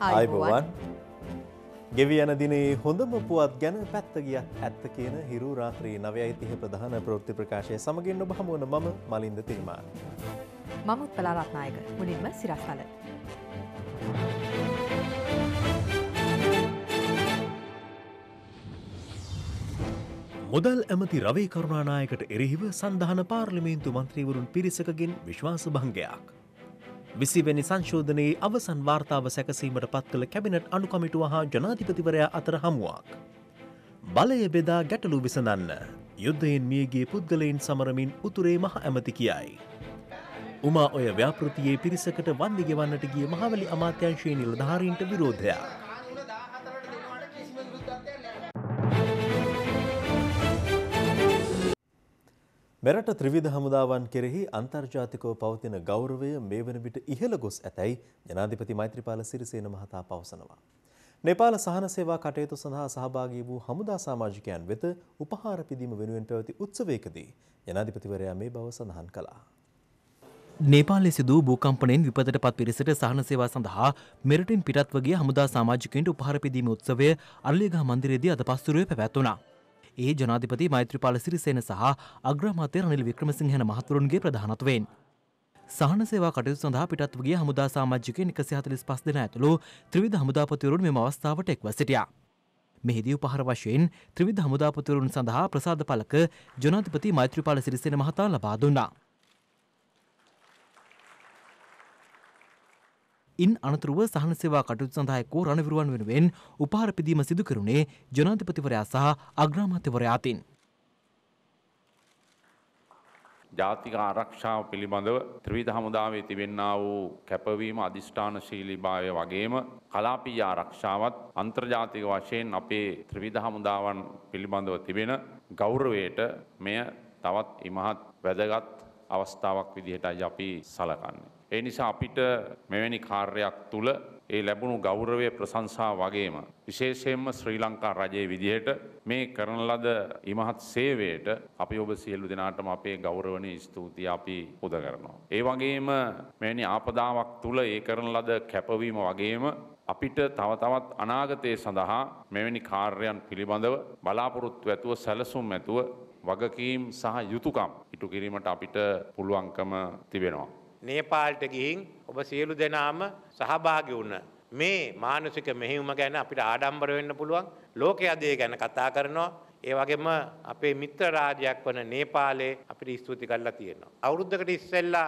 අයිබවන් ගෙවි යන දිනේ හොඳම පුවත් ගැන පැත්තගියත් ඇත්ත කියන හිරු රාත්‍රී නවයයි තිහ ප්‍රධාන ප්‍රෘත්ති ප්‍රකාශය සමගින් ඔබ හමුවන මම මලින්ද තිරිමාන්. මමුත් පලාරත්නායක මුලින්ම සිරස්තල. මුදල් ඇමති රවේ කරුණානායකට එරෙහිව සඳහන පාර්ලිමේන්තු මන්ත්‍රීවරුන් පිරිසකගෙන් විශ්වාස භංගයක්. විසිවැනි සංශෝධනයේ අවසන් වාර්තාව සැකසීමට පත් කළ කැබිනට් අනුකමිටුව හා ජනාධිපතිවරයා අතර හමුවක්. බලය බෙදා ගැටලු විසඳන්න. යුද්ධයෙන් මියගේ පුද්ගලයින් සමරමින් උතුරේ මහ ඇමති කියයි. උමා ඔය ව්‍යාපෘතියේ පිරිසකට වන්දිගෙවන්නට ගිය මහවැලි අමාත්‍යංශයේ නිලධාරීන්ට විරෝධයක්. මෙරට ත්‍රිවිධ හමුදාවන් කෙරෙහි අන්තර්ජාතිකව පවතින ගෞරවය මේ වන විට ඉහළ ගොස් ඇතැයි ජනාධිපති මෛත්‍රීපාල සිරිසේන මහතා පවසනවා. නේපාල සහන සේවා කටයුතු සඳහා සහභාගී වූ හමුදා සාමාජිකයන් වෙත උපහාර පිදීම වෙනුවෙන් පැවති උත්සවයකදී ජනාධිපතිවරයා මේ බව සඳහන් කළා. නේපාලය සිදූ භූකම්පනයෙන් විපතට පත් පිරිසට සහන සේවා සඳහා මෙරටින් පිටත් වගේ හමුදා සාමාජිකයන්ට උපහාර පිදීම උත්සවය අරලියගහ මන්දිරයේදී අද පස්තුරුවේ පැවැත්වුණා. ඒ ජනාධිපති මෛත්‍රපාල සිරිසේන සහ අග්‍රමාතය රනිල් වික්‍රමසිංහන මහතුරුන්ගේ ප්‍රධානත්වෙන්. සහන සේවා කටයුතු සඳහා පිටත් වගේ හමුදා සාමාජිකයන් එකසි හතලිස් පස් දෙන ඇතුළු ත්‍රවිධ හමුදාපතිවරුන් මෙම අවස්ථාවට එක්ව සිටියා. මෙහිදී උපහර වශයෙන් ත්‍රවිධ හමුදාපතිවරුන් සඳහා ප්‍රසාද පලක ජනාධිපති මෛත්‍රපාල සිරිසේන මහතා ලබා දුන්නා. ඉන් අනතුරුව සහන සේවා කටයුතු සඳහා එක්කෝ රණවිරුවන් වෙනුවෙන් උපහාර පිදීම සිදු කරුණේ ජනාධිපතිවරයා සහ අග්‍රාමාත්‍යවරයා අතින්. ජාතික ආරක්ෂාව පිළිබඳව ත්‍රවිධ හමුදාවේ තිබෙන්නා වූ කැපවීම අධිෂ්ඨානශීලී භාවය වගේම කලාපීය ආරක්ෂාවත් අන්තර්ජාතික වශයෙන් අපේ ත්‍රවිධ හමුදාවන් පිළිබඳව තිබෙන ගෞරවයට මෙය තවත් ඉමහත් වැදගත් අවස්ථාවක් විදිහටයි අපි සලකන්නේ. ඒ නිසා අපිට මෙවැනි කාර්යයක් තුළ ඒ ලැබුණු ගෞරවය ප්‍රශංසා වගේම විශේෂයෙන්ම ශ්‍රී ලංකා රජයේ විදිහට මේ කරන ලද ඉමහත් සේවයට අපි ඔබ සියලු දෙනාටම අපේ ගෞරවනීය ස්තුතිය අපි පුද කරනවා. ඒ වගේම මෙවැනි ආපදාවක් තුළ ඒ කරන ලද කැපවීම වගේම අපිට තව තවත් අනාගතයේ සඳහා මෙවැනි කාර්යයන් පිළිබඳව බලාපොරොත්තු ඇතුව සැලසුම් ඇතුව වගකීම් සහ යුතුයකම් ඉටු කිරීමට අපිට පුළුවන්කම තිබෙනවා. නේපාල්ට ගිහින් ඔබ සියලු දෙනාම සහභාගි වුණ මේ මානසික මෙහෙයුම ගැන අපිට ආඩම්බර වෙන්න පුළුවන් ලෝකයදේ ගැන කතා කරනවා ඒ වගේම අපේ මිත්‍ර රාජ්‍යයක් වන නේපාලේ අපිට ස්තුති කරලා තියෙනවා අවුරුද්දකට ඉස්සෙල්ලා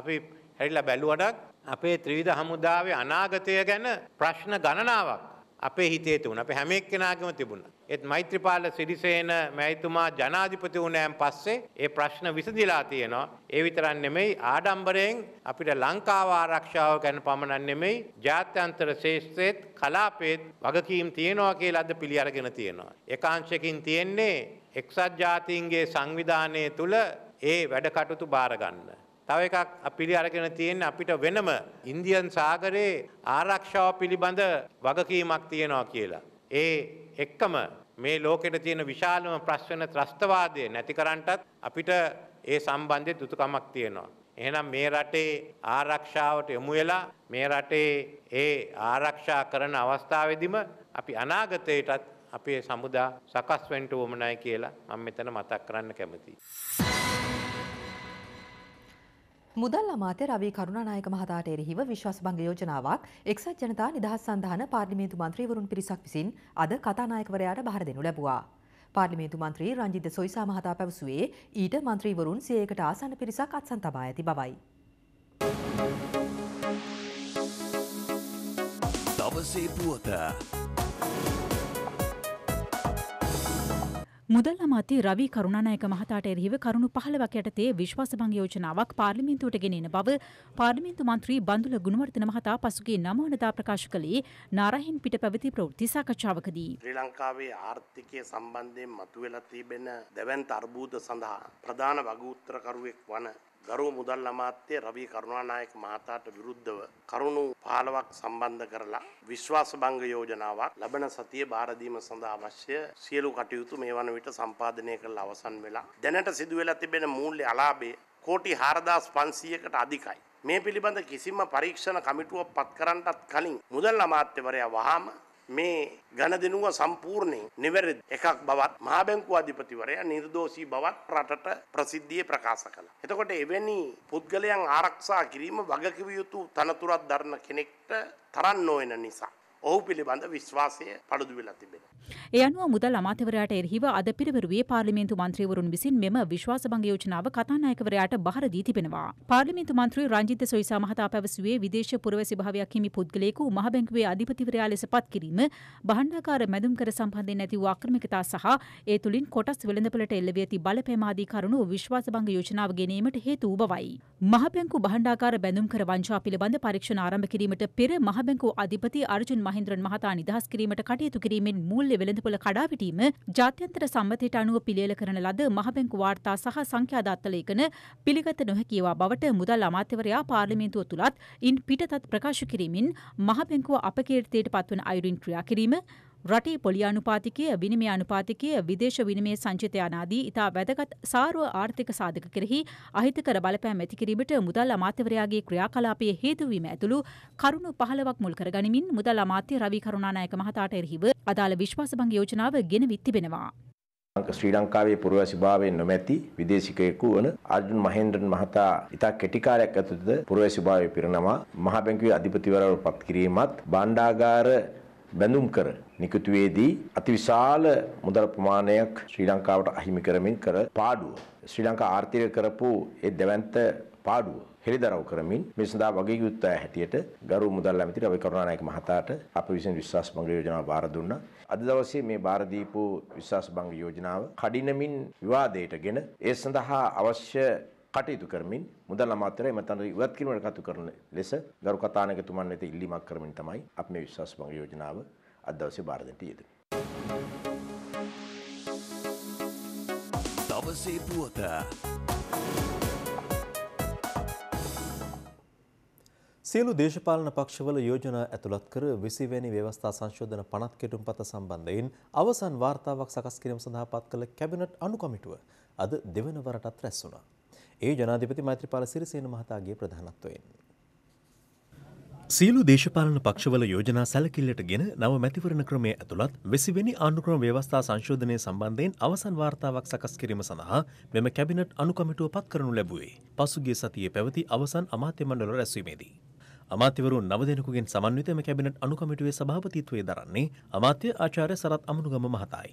අපි හැරිලා බැලුවනක් අපේ ත්‍රිවිධ හමුදාවේ අනාගතය ගැන ප්‍රශ්න ගණනාවක් අපේ හිතේ තිබුණා. අපේ හැම එක්කෙනාගේම තිබුණා. ඒත් මෛත්‍රීපාල සිරිසේන මැතිතුමා ජනාධිපති වුණාන් පස්සේ ඒ ප්‍රශ්න විසඳිලා තියෙනවා. ඒ විතරක් නෙමෙයි ආඩම්බරයෙන් අපිට ලංකාව ආරක්ෂාව ගැන පමණක් නෙමෙයි ජාත්‍යන්තර ශේෂ්ත්‍රයේත් කලාපයේත් වගකීම් තියෙනවා කියලා අද පිළි අරගෙන තියෙනවා. ඒකාංශකින් තියෙන්නේ එක්සත් ජාතීන්ගේ සංවිධානය තුල ඒ වැඩ කටයුතු බාර ගන්න. තව එකක් පිළි අරගෙන තියෙන අපිට වෙනම ඉන්දියන් සාගරයේ ආරක්ෂාව පිළිබඳ වගකීමක් තියෙනවා කියලා. ඒ එක්කම මේ ලෝකෙට තියෙන විශාලම ප්‍රශ්න ත්‍රස්තවාදය නැති කරන්නටත් අපිට ඒ සම්බන්ධයෙන් යුතුයකමක් තියෙනවා. එහෙනම් මේ රටේ ආරක්ෂාවට යොමු වෙලා මේ රටේ ඒ ආරක්ෂා කරන අවස්ථාවේදීම අපි අනාගතයටත් අපේ සමුදා සකස් වෙන්න ඕමනයි කියලා මම මෙතන මතක් කරන්න කැමතියි. මුදල් අමාත්‍ය රවී කරුණානායක මහතාට එරෙහිව විශ්වාසභංග යෝජනාවක් එක්සත් ජනතා නිදහස් සන්ධාන පාර්ලිමේන්තු මන්ත්‍රීවරුන් පිරිසක් විසින් අද කතානායකවරයාට බහර දෙනු ලැබුවා. පාර්ලිමේන්තු මන්ත්‍රී රංජිත් සොයිසා මහතා පැවසුවේ ඊට මන්ත්‍රීවරුන් 100කට ආසන්න පිරිසක් අත්සන් තබා ඇති බවයි. දවසේ පුවත මුදල් අමාත්‍ය රවි කරුණානායක මහතාට එරෙහිව කරුණු 15ක් යටතේ විශ්වාසභංග යෝජනාවක් පාර්ලිමේන්තුවට ගෙනෙන බව පාර්ලිමේන්තු මන්ත්‍රී බන්දුල ගුණවර්ධන මහතා පසුගිය 9 වෙනිදා ප්‍රකාශ කළේ නාරහින් පිට පැවති ප්‍රවෘත්ති සාකච්ඡාවකදී ශ්‍රී ලංකාවේ ආර්ථිකය සම්බන්ධයෙන් මතුවලා තිබෙන දැවැන්ත අර්බුද සඳහා ප්‍රධාන වග උත්තරකරුවෙක් වන ගරු මුදල් අමාත්‍ය රවී කරුණානායක මහතාට විරුද්ධව කරුණු 15ක් සම්බන්ධ කරලා විශ්වාස භංග යෝජනාවක් ලබන සතියේ බාර දීම සඳහා අවශ්‍ය සියලු කටයුතු මේ වන විට සම්පාදනය කරලා අවසන් වෙලා දැනට සිදු වෙලා තිබෙන මූල්‍ය අලාභය කෝටි 4500කට අධිකයි. මේ පිළිබඳ කිසිම පරීක්ෂණ කමිටුවක් පත් කරන්නටත් කලින් මුදල් අමාත්‍යවරයා වහාම මේ ඝනදෙනුව සම්පූර්ණයෙන් නිවැරදි එකක් බවත් මහා බැංකුව අධිපතිවරයා නිර්දෝෂී බවත් රටට ප්‍රසිද්ධියේ ප්‍රකාශ කළා. එතකොට එවැනි පුද්ගලයන් ආරක්ෂා කිරීම වගකිව යුතු තනතුරක් දරන කෙනෙක්ට තරම් නොවන නිසා ඔහු පිළිබඳ විශ්වාසය පළුදු වෙලා තිබෙනවා. ඒ අනුව මුදල් අමාත්‍යවරයාට එරෙහිව අද පෙරවරුවේ පාර්ලිමේන්තු මන්ත්‍රීවරුන් විසින් මෙම විශ්වාසභංග යෝජනාව කතානායකවරයාට බහර දී තිබෙනවා. පාර්ලිමේන්තු මන්ත්‍රී රංජිත් සොයිසා මහතා පැවසුවේ විදේශ පුරවැසි භාවයක් හිමි පුද්ගලයෙකු මහ බැංකුවේ අධිපතිවරයා ලෙස පත් කිරීම භාණ්ඩාකාර මැදුම් කර සම්බන්ධයෙන් ඇති වූ අක්‍රමිකතා සහ ඒ තුලින් කොටස් වෙළඳපොළට එල්ල වී ඇති බලපෑම ආදී කරුණු විශ්වාසභංග යෝජනාව ගෙනීමට හේතු වූ බවයි. මහ බැංකු භාණ්ඩාකාර බැඳුම් කර වංචා පිළිබඳ පරීක්ෂණ ආරම්භ කිරීමට පෙර මහ බැංකු අධිපති අර්ජුන් මහින්ද්‍රන් මහතා නිදහස් කිරීමට කටයුතු කිරීමෙන් මූල්‍ය වෙළඳපොළ කඩාවැටීම ජාත්‍යන්තර සම්මතයට අනුව පිළියෙල කරන ලද මහබැංකු වාර්තා සහ සංඛ්‍යා දත්ත ලේඛන පිළිගත නොහැකිවා බවට මුදල් අමාත්‍යවරයා පාර්ලිමේන්තුව තුලත් ඉන් පිටතත් ප්‍රකාශ කිරීමෙන් මහබැංකුව අපකීර්තියට පත්වන අයුරින් ක්‍රියා කිරීම රටේ පොලි අනුපාතිකය විනිමය අනුපාතිකය විදේශ විනිමය සංචිතය ආදී ඉතා වැදගත් සාරුව ආර්ථික සාධක කෙරෙහි අහිතකර බලපෑම් ඇති කිරීමට මුදල් අමාත්‍යවරයාගේ ක්‍රියාකලාපයේ හේතු වීම ඇතුළු කරුණු 15ක් මුල් කරගනිමින් මුදල් අමාත්‍ය රවි කරුණානායක මහතාට එරෙහිව අදාළ විශ්වාසභංග යෝජනාව ගෙනවිත් තිබෙනවා. ශ්‍රී ලංකාවේ පුරවැසිභාවයෙන් නොමැති විදේශිකයෙකු වන අර්ජුන් මහේන්ද්‍රන් මහතා ඉතා කෙටිකාරයක් ඇතුළත පුරවැසිභාවය පිරනවා මහ බැංකුවේ අධිපතිවරව පත් කිරීමත් බණ්ඩාගාර බැඳුම් කර නිකුතුවේදී අතිවිශාල මුදල් ප්‍රමාණයක් ශ්‍රී ලංකාවට අහිමි කරමින් කර පාඩුව ශ්‍රී ලංකා ආර්ථිකය කරපු ඒ දෙවන්ත පාඩුව හෙළිදරව් කරමින් මේ සඳහා වගේ යුත්තය හැටියට ගරු මුදල් ඇමති රවි කරුණානායක මහතාට අප විසින් විශ්වාස භංග යෝජනාව බාර දුන්නා. අද දවසේ මේ බාර දීපු විශ්වාස භංග යෝජනාව කඩිනමින් විවාදයටගෙන ඒ සඳහා අවශ්‍ය කටයුතු කරමින් මුදල් අමාත්‍යරය එමෙතන ඉවත් කිරීමට කටයුතු කරන ලෙස ගරු කතානායකතුමන් වෙත ඉල්ලීමක් කරමින් තමයි අපි මේ විශ්වාස භංග යෝජනාව අද දවසේ බාර දෙන්න යෙදුනේ. දවසේ පුවත සියලු දේශපාලන පක්ෂවල යෝජනා ඇතුළත් කර 20 වැනි ව්‍යවස්ථා සංශෝධන 50 කෙටුම්පත සම්බන්ධයෙන් අවසන් වාර්තාවක් සකස් කිරීම සඳහා පත් කළ කැබිනට් අනුකමිටුව අද දෙවන වරටත් රැස් වුණා. ඒ ජනාධිපති මෛත්‍රීපාල සිරිසේන මහතාගේ ප්‍රධානත්වයෙන්. සියලු දේශපාලන පක්ෂවල යෝජනා සැලකිල්ලට ගෙන නව මැතිවරණ ක්‍රමය ඇතුළත් වෙසිවෙනි ආණුක්‍රම ව්‍යවස්ථා සංශෝධනය සම්බන්ධයෙන් අවසන් වාර්තාවක් සකස් කිරීම සඳහා මෙම කැබිනට් අනුකමිටුව පත් කරනු ලැබුවේ පසුගිය සතියේ පැවති අවසන් අමාත්‍ය මණ්ඩල රැස්වීමේදී. අමාත්‍යවරුන් නව දෙනෙකුගෙන් සමන්විතම කැබිනට් අනුකමිටුවේ සභාපතිත්වයේ දරන්නේ අමාත්‍ය ආචාර්ය සරත් අමනුගම මහතායි.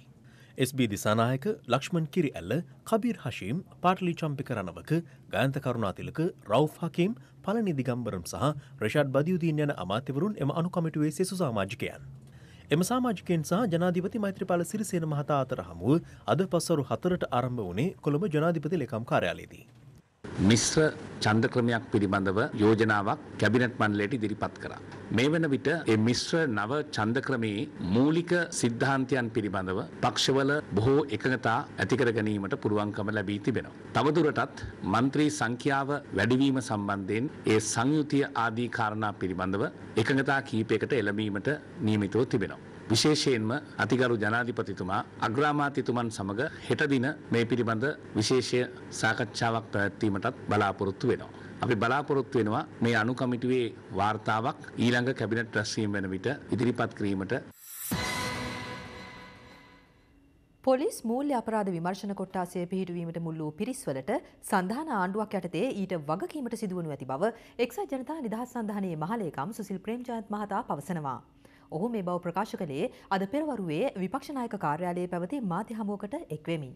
SB දිසානායක ලක්ෂ්මන් කිරි ඇල්ල කබීර් හශීම් පාටලි චම්පික රණවක ගයන්ත කරුණාතිලක රව් හකීම් පලනි දිගම්බරම් සහ රෂාඩ් බදියුදීන් යන අමාත්‍යවරුන් එම අනුකමිටුවේ සෙසු සාමාජිකයන්. එම සාමාජිකෙන් සහ ජනාධිපති මෛත්‍රපාල සිරිසේන මහතා අතර හමුව අද පසරු හතරට ආරම්භ වුණේ කොළඹ ජනාධිපති ලෙකම් කාර්යාලයේදී. මිශ්‍ර ඡන්ද ක්‍රමයක් පිළිබඳව යෝජනාවක් කැබිනට් මණ්ඩලයට ඉදිරිපත් කරා. මේ වන විට මේ මිශ්‍ර නව ඡන්ද ක්‍රමයේ මූලික સિદ્ધාන්තයන් පිළිබඳව පක්ෂවල බොහෝ එකඟතා ඇති කර ගැනීමට පුළුවන්කම ලැබී තිබෙනවා. තවදුරටත් മന്ത്രി සංඛ්‍යාව වැඩිවීම සම්බන්ධයෙන් ඒ සංයුතිය ආදී කාරණා පිළිබඳව එකඟතා කීපයකට එළඹීමට නියමිතව තිබෙනවා. විශේෂයෙන්ම අතිගරු ජනාධිපතිතුමා අග්‍රාමාත්‍යතුමන් සමග හෙට දින මේ පිළිබඳ විශේෂ සාකච්ඡාවක් පැවැත්වීමටත් බලාපොරොත්තු වෙනවා. අපි බලාපොරොත්තු වෙනවා මේ අනුකමිටුවේ වාර්තාවක් ඊළඟ කැබිනට් රැස්වීම වෙන විට ඉදිරිපත් කිරීමට පොලිස් මූල්‍ය අපරාධ විමර්ශන කොට්ටාසය පිහිටුවීමට මුල් වූ පිරිස්වලට සඳහන ආණ්ඩුවක් යටතේ ඊට වගකීමට සිදුවනු ඇති බව එක්සත් ජනතා නිදහස් සන්ධානයේ මහලේකම් සුසිල් ප්‍රේම්ජයන්ත් මහතා පවසනවා. ඔහු මේ බව ප්‍රකාශ කළේ අද පෙරවරුවේ විපක්ෂනායක කාර්යාලයේ පැවති මාධ්‍ය හමුවකට එක්වෙමින්.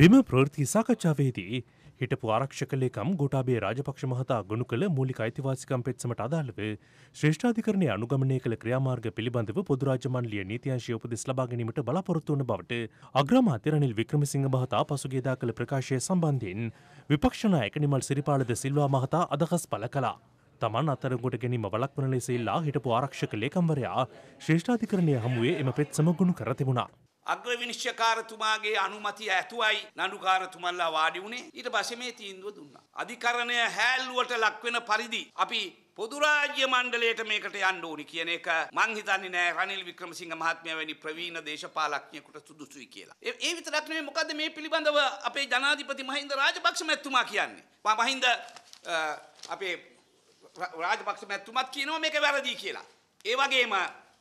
බිම ප්‍රෘති සාකච්ඡාවේදී හිටපු ආරක්ෂකලේකම් ගොටාබේ රාජපක්ෂ මහතා ගොුණු කළ මූලික අයිතිවාසිකම් පෙත්සමට අදාළව ශ්‍රේෂ්ඨාධිකරණය අනුගමනය කළ ක්‍රියාමාර්ග පිළිබඳව පොදුරාජමන්ලිය නීතිංශය උපදෙස් ලබාගැනීමට බලාපොරොත්තුවන බවට අග්‍රමාත්‍ය රනිල් වික්‍රමසිංහ මහතා පසුගේදා කළ ප්‍රකාශය සම්බන්ධයෙන් විපක්ෂනායක නිමල් සිරිපාලද සිල්වා මහතා අදහස් පළ කලා. තමන් අතරගොට ගැනීම වලක්වන ලෙසෙල්ලා හිටපු ආරක්ෂක ලේකම්වරයා ශ්‍රේෂ්ඨාධිකරණය හමුවේ එම පෙත් සමගුණු කර තිබුණා. අග්‍ර විනිශ්්‍යකාරතුමාගේ අනුමතිය ඇතුවයි නඩුකාරතුමල්ලා වාඩි වුණේ ඊට පස්සේ මේ තීන්දුව දුන්නා. අධිකරණය හැල්ලුවට ලක්වෙන පරිදි අපි පොදුරාජ්‍ය මණ්ඩලයට මේකට යන්න ඕනි කියන එක මං හිතන්නේ නෑ රනිල් වික්‍රමසිංහ මහත්මයා වැනි ප්‍රවීණ දේශපාලඥයෙකුට සුදුසුයි කියලා. ඒ විතරක් නෙමෙයි මොකද්ද මේ පිළිබඳව අපේ ජනාධිපති මහින්ද රාජපක්ෂ මැතිතුමා කියන්නේ. මහින්ද අපේ රාජපක්ෂ මැතිතුමත් කියනවා මේක වැරදි කියලා. ඒ වගේම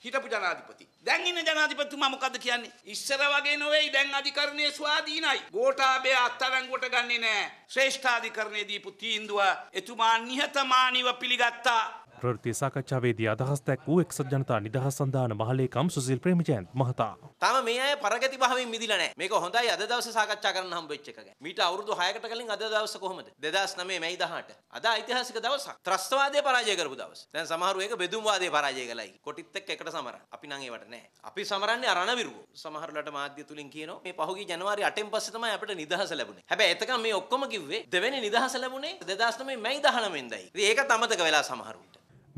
හිටපු ජනාධිපති. දැන් ඉන්න ජනාධිපතිතුමා මොකද්ද කියන්නේ? ඉස්සර වගේ නොවේයි දැන් අධිකරණයේ ස්වාධීනයි. ගෝඨාභය අත්අඩංගුවට ගන්නේ නැහැ. ශ්‍රේෂ්ඨාධිකරණයේ දීපු තීන්දුව එතුමා නිහතමානීව පිළිගත්තා. ප්‍රෘති සාකච්ඡාවේදී අදහස් දැක් වූ එක්සත් ජනතා නිදහස් සන්ධාන මහලේකම් සුසිල් ප්‍රේමජයන්ත් මහතා. තම මේ අය පරගති භාවයෙන් මිදිලා නැහැ. මේක හොඳයි අද දවසේ සාකච්ඡා කරන්න හම්බෙච්ච එක ගැන. මීට අවුරුදු 6කට කලින් අද දවස කොහොමද? 2009 මැයි 18. අද ඓතිහාසික දවසක්. ත්‍රස්තවාදය පරාජය කරපු දවස. දැන් සමහරු ඒක බෙදුම් වාදය පරාජය කළයි. කොටිත් එක්ක එකට සමරන. අපි නම් ඒවට නැහැ. අපි සමරන්නේ අරණවිරුව. සමහරලට මාධ්‍ය තුලින් කියනවා මේ පහුගිය ජනවාරි 8න් පස්සේ තමයි අපිට නිදහස ලැබුණේ. හැබැයි එතකම මේ ඔක්කොම කිව්වේ දෙවැනි නිදහස ලැබුණේ 2009 මැයි 19 වෙනිදායි. ඒක තමතක වෙලා සමහරුන්ට.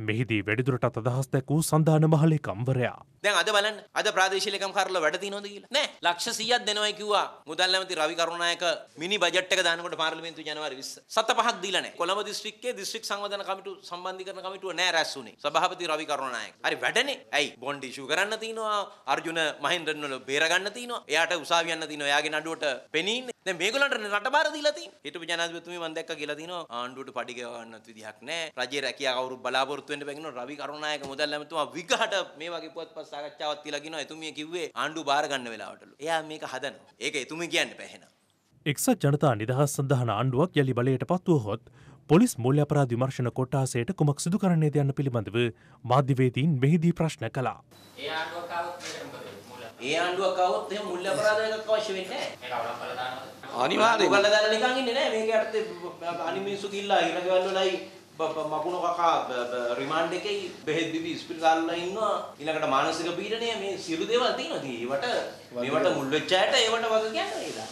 මෙහිදී වැඩිදුරටත් අදහස් දැක් වූ සඳාන මහලේ කම්වරයා දැන් අද බලන්න අද ප්‍රාදේශීය ලේකම් කාර්යාල වැඩ තියනවද කියලා නෑ ලක්ෂ 100ක් දෙනවයි කිව්වා මුදල් ඇමති රවි කරුණායක මිනි බජට් එක දානකොට පාර්ලිමේන්තුව ජනවාරි 20 සත පහක් දීලා නෑ කොළඹ දිස්ත්‍රික්කයේ දිස්ත්‍රික් සංවර්ධන කමිටුව සම්බන්ධීකරණ කමිටුව නෑ රැස් වුණේ සභාපති රවි කරුණායක හරි වැඩනේ ඇයි බොන්ඩ් ඉෂු කරන්න තියනවා අර්ජුන මහින්ද්‍රන් වල බේර ගන්න තියනවා එයාට උසාවි යන්න තියනවා එයාගේ නඩුවට පෙනීන්නේ දැන් මේගොල්ලන්ට රට බාර දීලා තියෙන්නේ හිටපු ජනාධිපතිතුමී මම දැක්කා කියලා තිනවා ආණ්ඩුවට පඩි ගවන්නත් විදිහක් නෑ රජයේ රැකියාව කවුරු බලාපොරොත්තු වෙන්න බැගිනවා රවි කරුණායක මුදල් ඇමතුමා විගහට මේ වගේ පුවත්පත් සාකච්ඡාවක් තියලා කියනවා එතුමිය කිව්වේ ආණ්ඩුව බාර ගන්න වෙලාවටලු. එයා මේක හදනවා. ඒක එතුමිය කියන්න බෑ එහෙනම්. එක්සත් ජනතා නිදහස් සඳහන ආණ්ඩුවක් යළි බලයට පත්වුවහොත් පොලිස් මුල්්‍ය අපරාධ විමර්ශන කොට්ටාසයට කුමක් සිදු කරන්නේ යන්න පිළිබඳව මාධ්‍යවේදීන් මෙහිදී ප්‍රශ්න කළා. ඒ ආණ්ඩුවක් આવොත් එහෙම මුල්්‍ය අපරාධයක් අවශ්‍ය වෙන්නේ නැහැ. අනිවාර්යයෙන්ම බලලා දාලා නිකන් ඉන්නේ නැහැ. මේක යටතේ අනිමිසු කිල්ලා ඉරගවල් වලයි මපුණ කකා රිමාන්ඩ් එකේ බෙහෙත් බිබි ඉස්පිරිතාලල ඉන්නවා ඊළඟට මානසික පීඩනය මේ සියලු දේවල් තියෙනවා. ඒවට මේවට මුල් වෙච්ච ඇයට ඒවට වග කියන්න නේද?